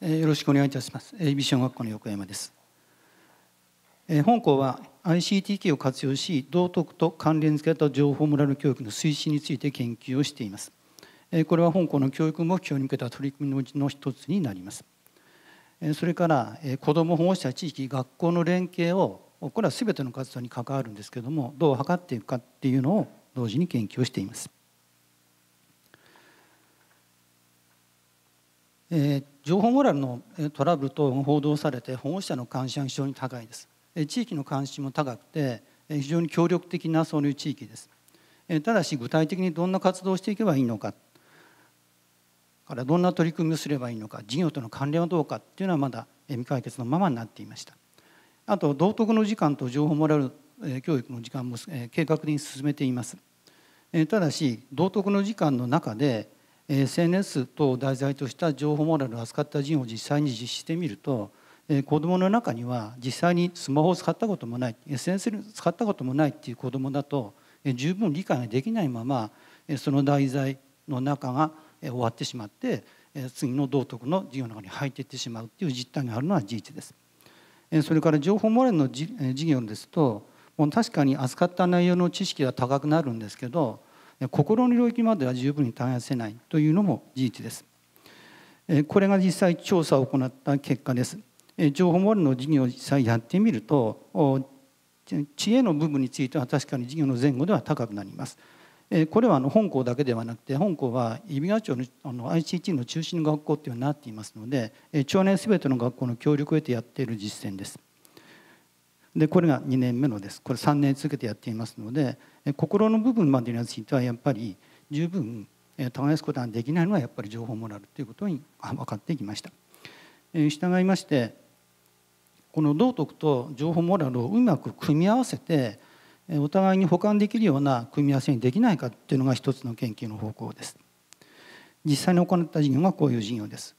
えよろしくお願いいたします。AB 小学校の横山です。え本校は ICTK を活用し、道徳と関連付けた情報モラル教育の推進について研究をしています。えこれは本校の教育目標に向けた取り組みのうちの一つになります。それから子ども保護者地域学校の連携をこれは全ての活動に関わるんですけれどもどう図っていくかっていうのを同時に研究をしています。えー情報モラルのトラブル等が報道されて保護者の関心は非常に高いです地域の関心も高くて非常に協力的なそういう地域ですただし具体的にどんな活動をしていけばいいのかからどんな取り組みをすればいいのか事業との関連はどうかっていうのはまだ未解決のままになっていましたあと道徳の時間と情報モラル教育の時間も計画的に進めていますただし道徳の時間の中で SNS 等を題材とした情報モラルを扱った人業を実際に実施してみると子どもの中には実際にスマホを使ったこともない SNS を使ったこともないっていう子どもだと十分理解ができないままその題材の中が終わってしまって次の道徳の授業の中に入っていってしまうっていう実態があるのは事実です。それから情報モラルの授業ですともう確かに扱った内容の知識は高くなるんですけど心の領域までは十分に耕せないというのも事実ですこれが実際調査を行った結果です情報モールの事業を実際やってみると知恵の部分については確かに事業の前後では高くなりますこれは本校だけではなくて本校は揖斐川町の ICT の中心の学校といううになっていますので長年べての学校の協力を得てやっている実践ですでこれが2年目のですこれ3年続けてやっていますので心の部分までについてはやっぱり十分耕すことができないのはやっぱり情報モラルということに分かってきました。従いましてこの道徳と情報モラルをうまく組み合わせてお互いに補完できるような組み合わせにできないかっていうのが一つの研究の方向です。実際に行った事業がこういう事業です。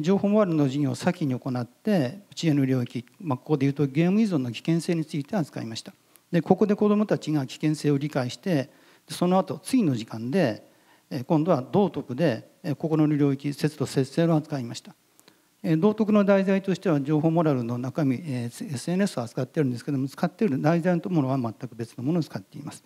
情報モラルの授業を先に行って知恵の領域、まあ、ここでいうとゲーム依存の危険性について扱いましたでここで子どもたちが危険性を理解してその後次の時間で今度は道徳で心の領域節度節制を扱いました道徳の題材としては情報モラルの中身 SNS を扱ってるんですけども使っている題材のものは全く別のものを使っています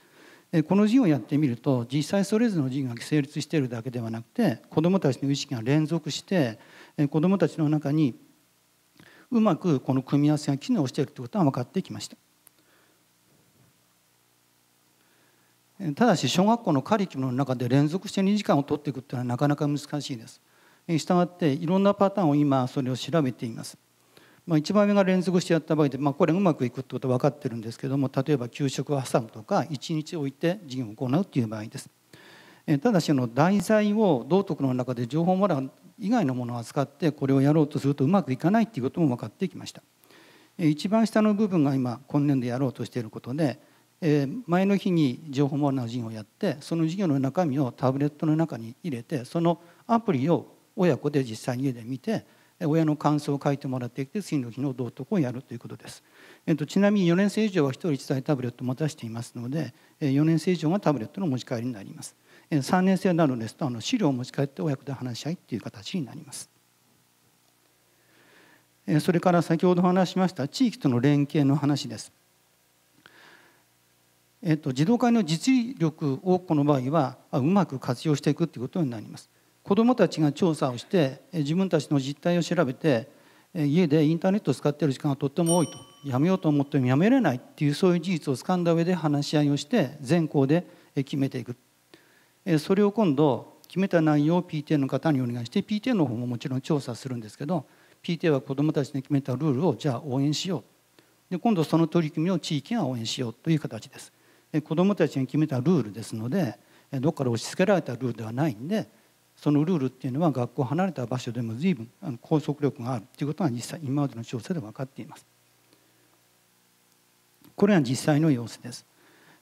この授業をやってみると実際それぞれの授業が成立しているだけではなくて子どもたちの意識が連続して子どもたちの中にうまくこの組み合わせが機能しているということが分かってきましたただし小学校のカリキュラムの中で連続して2時間を取っていくというのはなかなか難しいですしたがっていろんなパターンを今それを調べています、まあ、1番目が連続してやった場合で、まあ、これうまくいくってことは分かってるんですけども例えば給食を挟むとか1日置いて授業を行うっていう場合ですただしの題材を道徳の中で情報モラル以外のものを扱ってこれをやろうとするとうまくいかないっていうことも分かってきました一番下の部分が今今年度やろうとしていることで前の日に情報モラルの授業をやってその授業の中身をタブレットの中に入れてそのアプリを親子で実際に家で見て親の感想を書いてもらってきて次の日の道徳をやるということです、えっと、ちなみに4年生以上は1人1台タブレットを持たせていますので4年生以上がタブレットの持ち帰りになります3年生なんですとあの資料を持ち帰って親子で話し合いっていう形になります。それから先ほど話しました地域との連携の話です。えっと、児童会の実力をこの場合はうまく活用していくということになります。子どもたちが調査をして自分たちの実態を調べて家でインターネットを使っている時間がとっても多いとやめようと思ってもやめれないっていうそういう事実をつかんだ上で話し合いをして全校で決めていくそれを今度決めた内容を PTA の方にお願いして PTA の方ももちろん調査するんですけど PTA は子どもたちに決めたルールをじゃあ応援しようで今度その取り組みを地域が応援しようという形ですで子どもたちが決めたルールですのでどっから押し付けられたルールではないんでそのルールっていうのは学校離れた場所でも随分拘束力があるということが実際今までの調査で分かっていますこれが実際の様子です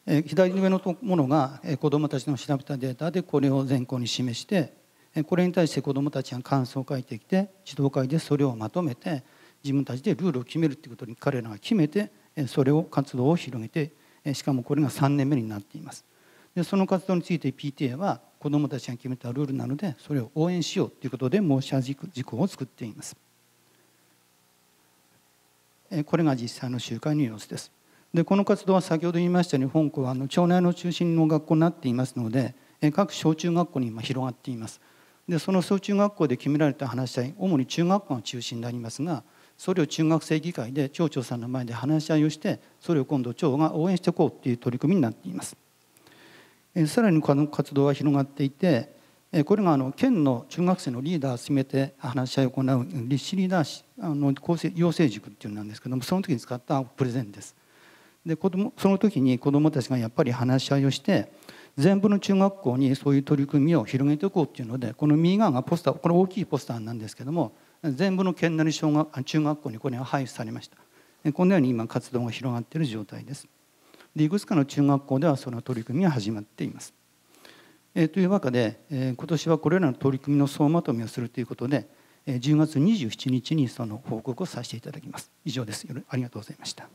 え左上のものが、え子どもたちの調べたデータでこれを全校に示して、えこれに対して子どもたちが感想を書いてきて指導会でそれをまとめて自分たちでルールを決めるっていうことに彼らが決めて、えそれを活動を広げて、えしかもこれが3年目になっています。でその活動について PTA は子どもたちが決めたルールなのでそれを応援しようということで申し上げ事項を作っています。これが実際の集会の様子です。でこの活動は先ほど言いましたように本校はあの町内の中心の学校になっていますので各小中学校に今広がっていますでその小中学校で決められた話し合い主に中学校が中心でありますがそれを中学生議会で町長さんの前で話し合いをしてそれを今度町が応援していこうという取り組みになっていますさらにこの活動は広がっていてこれがあの県の中学生のリーダーを進めて話し合いを行う立志リーダーあの構成養成塾っていうのなんですけどもその時に使ったプレゼンですで子供その時に子どもたちがやっぱり話し合いをして全部の中学校にそういう取り組みを広げておこうっていうのでこの右側がポスターこれ大きいポスターなんですけども全部の県内小学中学校にこれが配布されましたこのように今活動が広がっている状態ですでいくつかの中学校ではその取り組みが始まっています、えというわけで、えー、今年はこれらの取り組みの総まとめをするということで、えー、10月27日にその報告をさせていただきます以上ですありがとうございました